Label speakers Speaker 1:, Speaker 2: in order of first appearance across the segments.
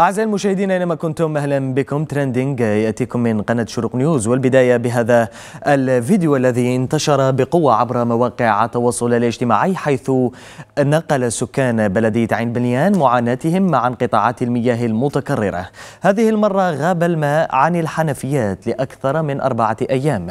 Speaker 1: أعزائي المشاهدين أينما كنتم أهلا بكم ترندينج يأتيكم من قناة شروق نيوز والبداية بهذا الفيديو الذي انتشر بقوة عبر مواقع التواصل الاجتماعي حيث نقل سكان بلدية عين بنيان معاناتهم مع انقطاعات المياه المتكررة هذه المرة غاب الماء عن الحنفيات لأكثر من أربعة أيام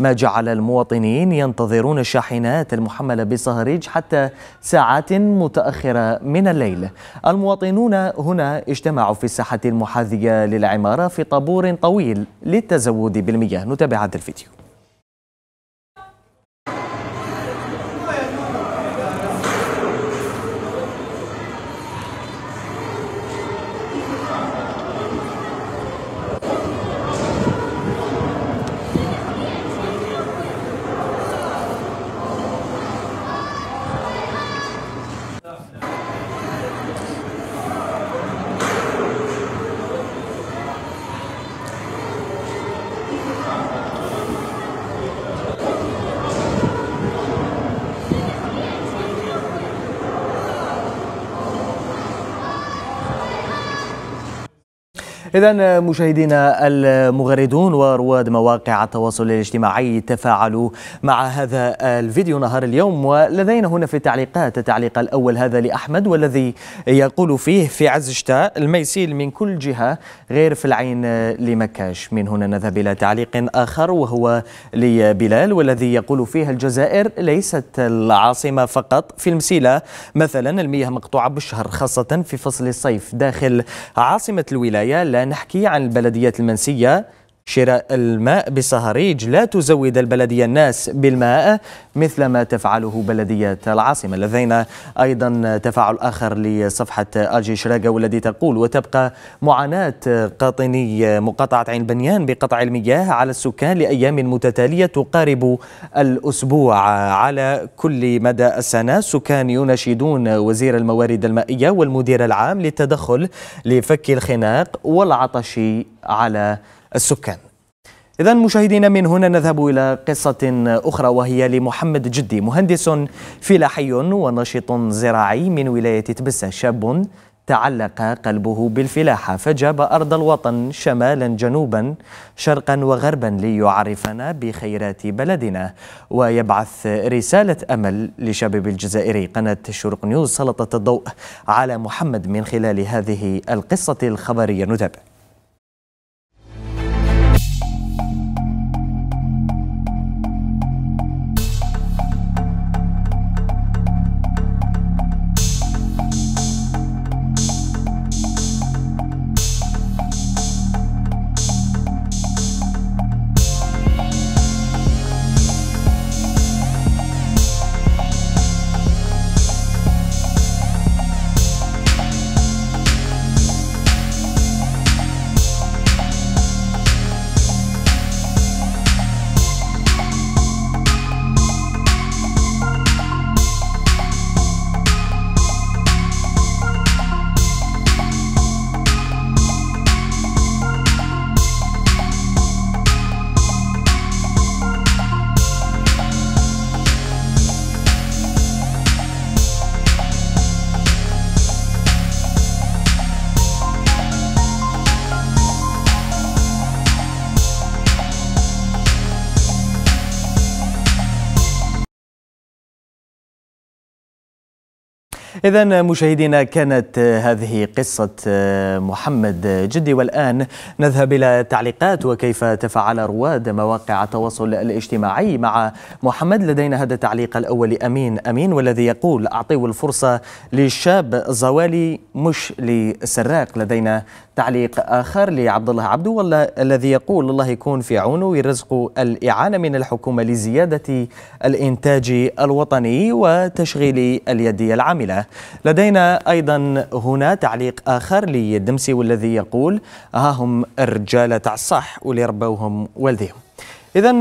Speaker 1: ما جعل المواطنين ينتظرون الشاحنات المحملة بصهريج حتى ساعات متأخرة من الليل المواطنون هنا اجتمعوا في الساحة المحاذية للعمارة في طابور طويل للتزود بالمياه نتابع هذا الفيديو إذا مشاهدينا المغردون ورواد مواقع التواصل الاجتماعي تفاعلوا مع هذا الفيديو نهار اليوم ولدينا هنا في التعليقات التعليق الأول هذا لأحمد والذي يقول فيه في عز شتاء الميسيل من كل جهة غير في العين لمكاش من هنا نذهب إلى تعليق آخر وهو لبلال والذي يقول فيه الجزائر ليست العاصمة فقط في المسيلة مثلا المياه مقطوعة بالشهر خاصة في فصل الصيف داخل عاصمة الولاية لا نحكي عن البلديات المنسية شراء الماء بصهريج لا تزود البلدية الناس بالماء مثل ما تفعله بلدية العاصمة لدينا أيضا تفاعل آخر لصفحة أجي شراقة والذي تقول وتبقى معاناة قاطني مقاطعة عين بنيان بقطع المياه على السكان لأيام متتالية تقارب الأسبوع على كل مدى السنة سكان يناشدون وزير الموارد المائية والمدير العام للتدخل لفك الخناق والعطش على السكان إذا مشاهدينا من هنا نذهب إلى قصة أخرى وهي لمحمد جدي مهندس فلاحي ونشط زراعي من ولاية تبسة شاب تعلق قلبه بالفلاحة فجاب أرض الوطن شمالا جنوبا شرقا وغربا ليعرفنا بخيرات بلدنا ويبعث رسالة أمل لشباب الجزائري قناة الشروق نيوز سلطت الضوء على محمد من خلال هذه القصة الخبرية نتابع إذا مشاهدينا كانت هذه قصة آه، محمد جدي والآن نذهب إلى تعليقات وكيف تفاعل رواد مواقع التواصل الاجتماعي مع محمد لدينا هذا التعليق الأول أمين أمين والذي يقول أعطيه الفرصة للشاب زوالي مش لسراق لدينا تعليق آخر لعبد الله عبدو الذي يقول الله يكون في عونه ويرزق الإعانة من الحكومة لزيادة الإنتاج الوطني وتشغيل اليد العاملة لدينا أيضا هنا تعليق آخر للدمسي والذي يقول ها هم الرجال تاع الصح واللي ربوهم والديهم إذا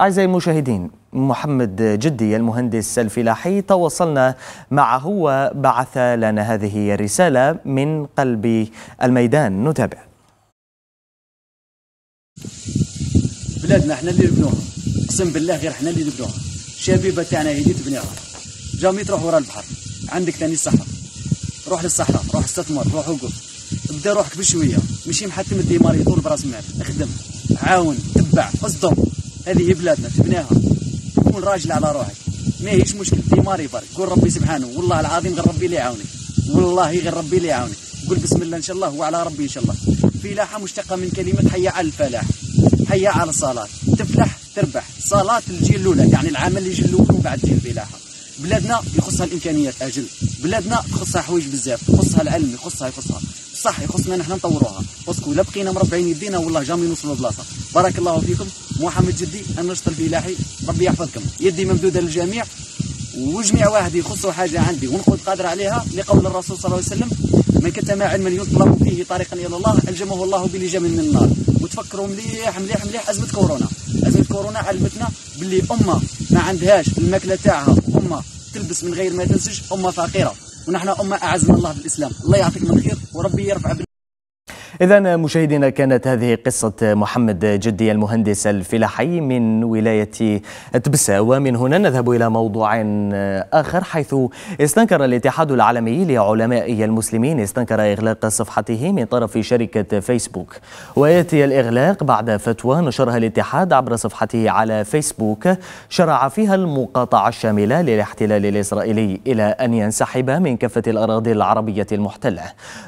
Speaker 1: أعزائي المشاهدين محمد جدي المهندس الفلاحي تواصلنا معه وبعث لنا هذه الرسالة من قلب الميدان نتابع
Speaker 2: بلادنا احنا اللي نبنوها اقسم بالله غير احنا اللي نبنوها شبيبه تاعنا هي اللي تبنيها جامي تروح ورا البحر عندك ثاني الصحراء روح للصحراء روح استثمر روح وقف ابدا روحك بشويه ماشي محتم الديمار طول براس مال اخدم عاون تبع اصدم هذه هي بلادنا تبناها كون راجل على روحك ماهيش مشكل ديماري برك قول ربي سبحانه والله العظيم غير ربي اللي يعاونك والله غير ربي اللي يعاونك قول بسم الله ان شاء الله وعلى ربي ان شاء الله فلاحه مشتقه من كلمه حي على الفلاح حي على الصلاه تفلح تربح صلاه الجيل الاولى يعني العمل اللي يجي الاول وبعد جيل الفلاحه بلادنا يخصها الامكانيات اجل بلادنا يخصها حوايج بزاف يخصها العلم يخصها يخصها صح يخصنا نحن نطوروها باسكو لا بقينا مربعين يدينا والله جامي نوصلوا لبلاصه بارك الله فيكم محمد جدي النشط الفلاحي ربي يحفظكم يدي ممدوده للجميع وجميع واحد يخصه حاجه عندي ونقول قادر عليها لقول الرسول صلى الله عليه وسلم من كتم علما يطلب فيه طريقا الى الله الجمه الله بلجام من النار وتفكروا مليح مليح مليح ازمه كورونا ازمه كورونا علمتنا باللي امه ما عندهاش الماكله تاعها تلبس من غير ما تنسج أمة فقيرة ونحن أمة أعز من الله بالإسلام الله يعطيك من خير وربي يرفع
Speaker 1: إذا مشاهدينا كانت هذه قصة محمد جدي المهندس الفلاحي من ولاية تبسة ومن هنا نذهب إلى موضوع آخر حيث استنكر الاتحاد العالمي لعلماء المسلمين استنكر إغلاق صفحته من طرف شركة فيسبوك ويأتي الإغلاق بعد فتوى نشرها الاتحاد عبر صفحته على فيسبوك شرع فيها المقاطعة الشاملة للاحتلال الإسرائيلي إلى أن ينسحب من كافة الأراضي العربية المحتلة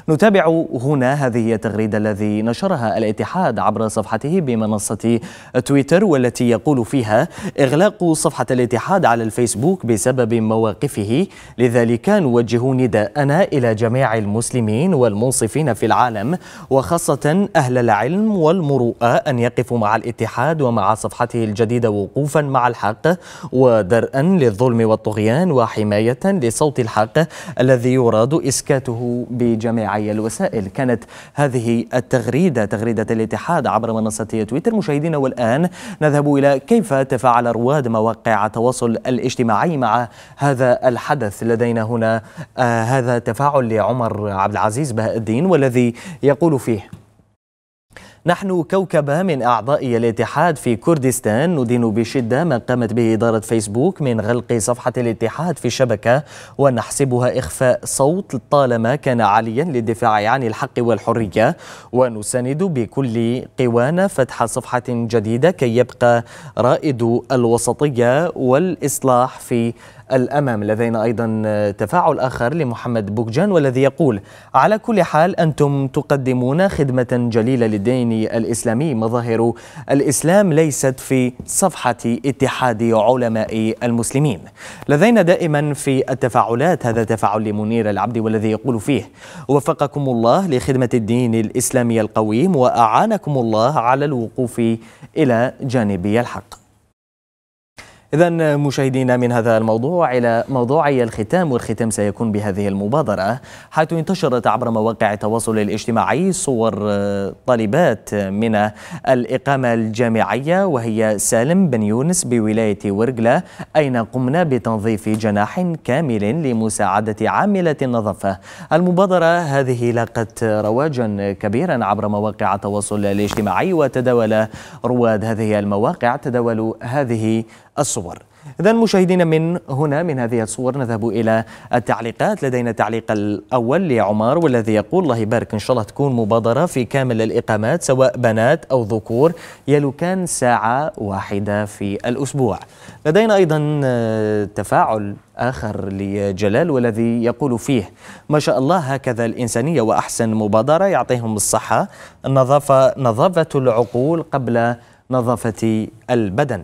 Speaker 1: نتابع هنا هذه التغريدة التغريدة الذي نشرها الاتحاد عبر صفحته بمنصة تويتر والتي يقول فيها إغلاق صفحة الاتحاد على الفيسبوك بسبب مواقفه لذلك نوجه نداءنا إلى جميع المسلمين والمنصفين في العالم وخاصة أهل العلم والمروءة أن يقفوا مع الاتحاد ومع صفحته الجديدة وقوفا مع الحق ودرءا للظلم والطغيان وحماية لصوت الحق الذي يراد إسكاته بجميع الوسائل كانت هذه التغريدة تغريدة الاتحاد عبر منصة تويتر مشاهدينا والآن نذهب إلى كيف تفاعل رواد مواقع التواصل الاجتماعي مع هذا الحدث لدينا هنا آه هذا تفاعل لعمر عبد العزيز بهاء الدين والذي يقول فيه نحن كوكبة من أعضاء الاتحاد في كردستان ندين بشدة ما قامت به إدارة فيسبوك من غلق صفحة الاتحاد في الشبكة ونحسبها إخفاء صوت طالما كان عاليا للدفاع عن الحق والحرية ونساند بكل قوانا فتح صفحة جديدة كي يبقى رائد الوسطية والإصلاح في الأمام لدينا أيضا تفاعل آخر لمحمد بوكجان والذي يقول على كل حال أنتم تقدمون خدمة جليلة للدين الإسلامي مظاهر الإسلام ليست في صفحة اتحاد علماء المسلمين لدينا دائما في التفاعلات هذا تفاعل لمنير العبد والذي يقول فيه وفقكم الله لخدمة الدين الإسلامي القويم وأعانكم الله على الوقوف إلى جانبي الحق إذا مشاهدينا من هذا الموضوع إلى موضوعي الختام والختام سيكون بهذه المبادرة حيث انتشرت عبر مواقع التواصل الاجتماعي صور آه، طالبات من الإقامة الجامعية وهي سالم بن يونس بولاية ورقلة أين قمنا بتنظيف جناح كامل لمساعدة عاملة النظافة المبادرة هذه لاقت رواجا كبيرا عبر مواقع التواصل الاجتماعي وتداول رواد هذه المواقع تداولوا هذه الصور إذا مشاهدينا من هنا من هذه الصور نذهب إلى التعليقات لدينا التعليق الأول لعمار والذي يقول الله يبارك إن شاء الله تكون مبادرة في كامل الإقامات سواء بنات أو ذكور يلو كان ساعة واحدة في الأسبوع لدينا أيضا آه، تفاعل آخر لجلال والذي يقول فيه ما شاء الله هكذا الإنسانية وأحسن مبادرة يعطيهم الصحة النظافة نظافة العقول قبل نظافة البدن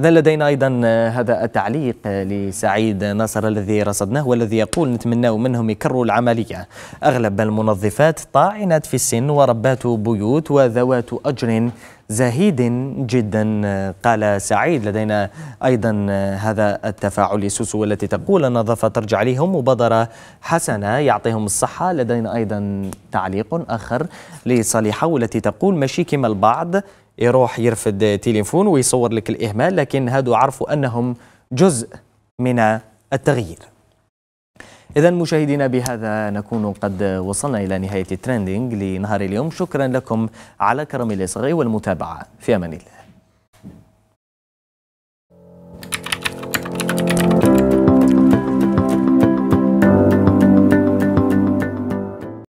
Speaker 1: إذا لدينا أيضا آه، هذا التعليق آه، لسعيد ناصر الذي رصدناه والذي يقول نتمناه منهم يكرروا العملية أغلب المنظفات طاعنات في السن وربات بيوت وذوات أجر زهيد جدا قال سعيد لدينا أيضا آه، هذا التفاعل سوسو والتي تقول النظافة ترجع لهم مبادرة حسنة يعطيهم الصحة لدينا أيضا تعليق آخر لصالحة والتي تقول ماشي كما البعض يروح يرفد تليفون ويصور لك الإهمال لكن هادو عرفوا أنهم جزء من التغيير إذا مشاهدينا بهذا نكون قد وصلنا إلى نهاية الترندينج لنهار اليوم شكرا لكم على كرم الإصغاء والمتابعة في أمان الله